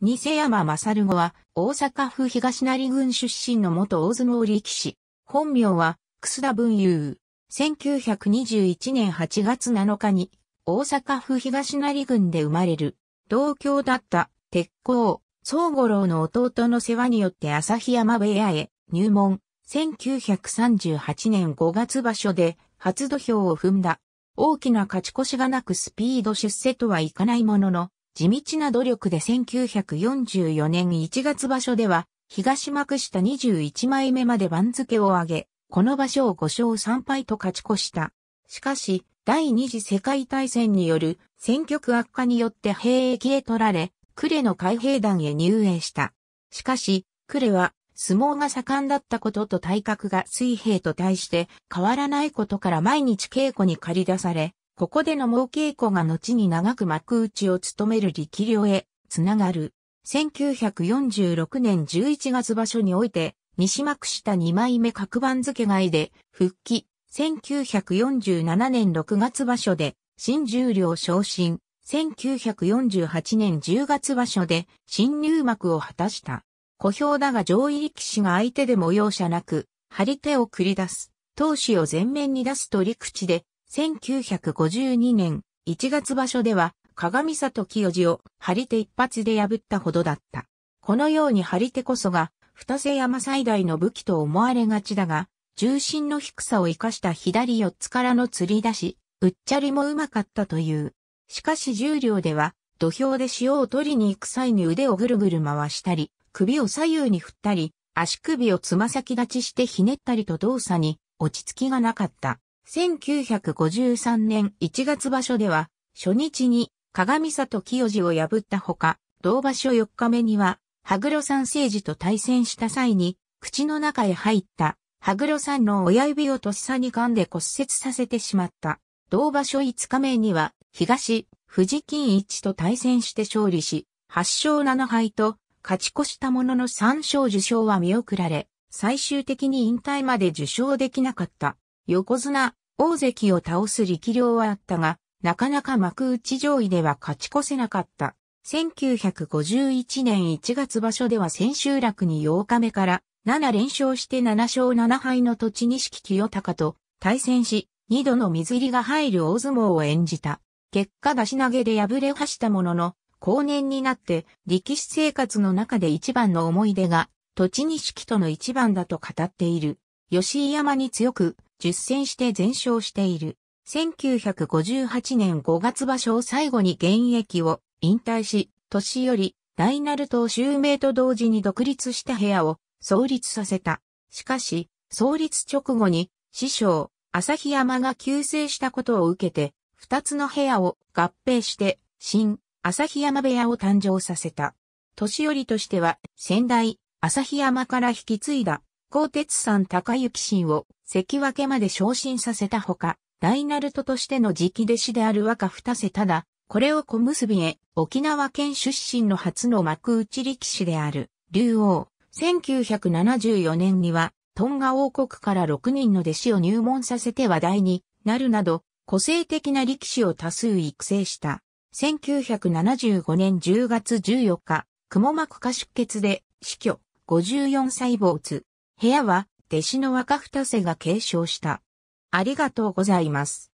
西山勝語は、大阪府東成郡出身の元大相撲力士。本名は、楠田文雄。1921年8月7日に、大阪府東成郡で生まれる。同郷だった、鉄工、宗五郎の弟の世話によって旭山部屋へ入門。1938年5月場所で、初土俵を踏んだ。大きな勝ち越しがなくスピード出世とはいかないものの、地道な努力で1944年1月場所では、東幕下21枚目まで番付を上げ、この場所を5勝3敗と勝ち越した。しかし、第二次世界大戦による戦局悪化によって兵役へ取られ、呉の海兵団へ入営した。しかし、呉は相撲が盛んだったことと体格が水兵と対して変わらないことから毎日稽古に駆り出され、ここでの猛稽古が後に長く幕内を務める力量へ、つながる。1946年11月場所において、西幕下2枚目各番付外で復帰。1947年6月場所で新十両昇進。1948年10月場所で新入幕を果たした。小兵だが上位力士が相手でも容赦なく、張り手を繰り出す。投志を前面に出す取り口で、1952年1月場所では鏡里清治を張り手一発で破ったほどだった。このように張り手こそが二瀬山最大の武器と思われがちだが、重心の低さを生かした左四つからの釣り出し、うっちゃりもうまかったという。しかし重量では、土俵で塩を取りに行く際に腕をぐるぐる回したり、首を左右に振ったり、足首をつま先立ちしてひねったりと動作に落ち着きがなかった。1953年1月場所では、初日に鏡里清治を破ったほか、同場所4日目には、羽黒山政治と対戦した際に、口の中へ入った、羽黒山の親指をとっさに噛んで骨折させてしまった。同場所5日目には、東、藤金一と対戦して勝利し、8勝7敗と、勝ち越したものの3勝受賞は見送られ、最終的に引退まで受賞できなかった。横綱、大関を倒す力量はあったが、なかなか幕内上位では勝ち越せなかった。1951年1月場所では千秋楽に8日目から7連勝して7勝7敗の土地式清高と対戦し、2度の水入りが入る大相撲を演じた。結果出し投げで敗れはしたものの、後年になって力士生活の中で一番の思い出が、土地式との一番だと語っている。吉井山に強く、十戦して全勝している。1958年5月場所を最後に現役を引退し、年より大なると襲名と同時に独立した部屋を創立させた。しかし、創立直後に師匠、旭山が急成したことを受けて、二つの部屋を合併して、新、旭山部屋を誕生させた。年寄りとしては、先代、旭山から引き継いだ、高鉄山高行心を関脇まで昇進させたほか、大ナルトとしての直弟子である若二世ただ、これを小結びへ、沖縄県出身の初の幕内力士である、竜王。1974年には、トンガ王国から6人の弟子を入門させて話題になるなど、個性的な力士を多数育成した。1975年10月14日、雲膜下出血で死去、54歳坊主。部屋は弟子の若二瀬が継承した。ありがとうございます。